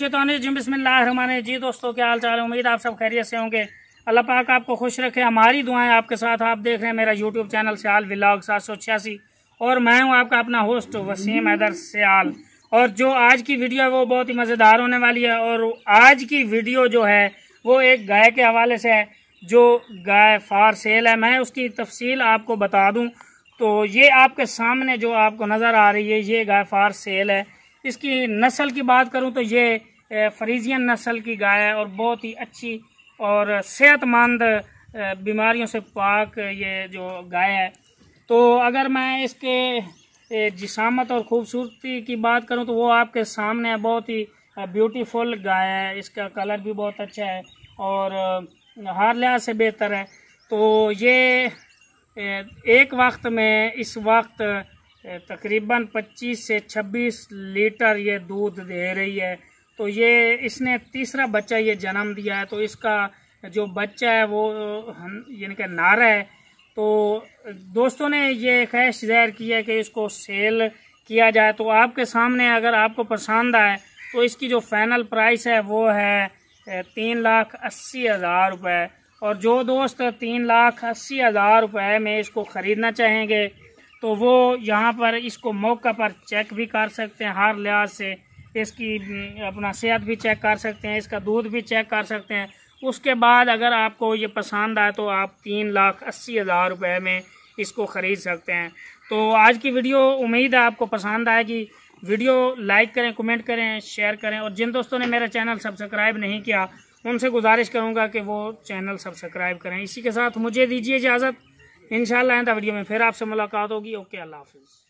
जी बिस्मिल्लाहमान जी दोस्तों क्या हाल चाल है उम्मीद आप सब खैरियत से होंगे अल्लाह पाक आपको खुश रखे हमारी दुआएं आपके साथ आप देख रहे हैं मेरा यूट्यूब चैनल सियाल विलाग सात सौ छियासी और मैं हूं आपका अपना होस्ट वसीम हैदर सियाल और जो आज की वीडियो है वो बहुत ही मज़ेदार होने वाली है और आज की वीडियो जो है वो एक गाय के हवाले से है जो गाय फार सेल है मैं उसकी तफसील आपको बता दूँ तो ये आपके सामने जो आपको नज़र आ रही है ये गाय फार सेल है इसकी नस्ल की बात करूं तो ये फ्रीजियन नस्ल की गाय है और बहुत ही अच्छी और सेहतमंद बीमारियों से पाक ये जो गाय है तो अगर मैं इसके जिसामत और ख़ूबसूरती की बात करूं तो वो आपके सामने है बहुत ही ब्यूटीफुल गाय है इसका कलर भी बहुत अच्छा है और हार लिहाज से बेहतर है तो ये एक वक्त में इस वक्त तकरीबन 25 से 26 लीटर ये दूध दे रही है तो ये इसने तीसरा बच्चा ये जन्म दिया है तो इसका जो बच्चा है वो हम यानी कि नारा है तो दोस्तों ने ये ख्वाहिश जाहिर की है कि इसको सेल किया जाए तो आपके सामने अगर आपको पसंद आए तो इसकी जो फाइनल प्राइस है वो है तीन लाख अस्सी हज़ार रुपये और जो दोस्त तीन लाख अस्सी हज़ार रुपये में इसको ख़रीदना चाहेंगे तो वो यहाँ पर इसको मौका पर चेक भी कर सकते हैं हर लिहाज से इसकी अपना सेहत भी चेक कर सकते हैं इसका दूध भी चेक कर सकते हैं उसके बाद अगर आपको ये पसंद आए तो आप तीन लाख अस्सी हज़ार रुपये में इसको ख़रीद सकते हैं तो आज की वीडियो उम्मीद है आपको पसंद आएगी वीडियो लाइक करें कमेंट करें शेयर करें और जिन दोस्तों ने मेरा चैनल सब्सक्राइब नहीं किया उनसे गुजारिश करूँगा कि वो चैनल सब्सक्राइब करें इसी के साथ मुझे दीजिए इजाज़त इंशाल्लाह आइंदा वीडियो में फिर आपसे मुलाकात होगी ओके अल्लाह हाफिज़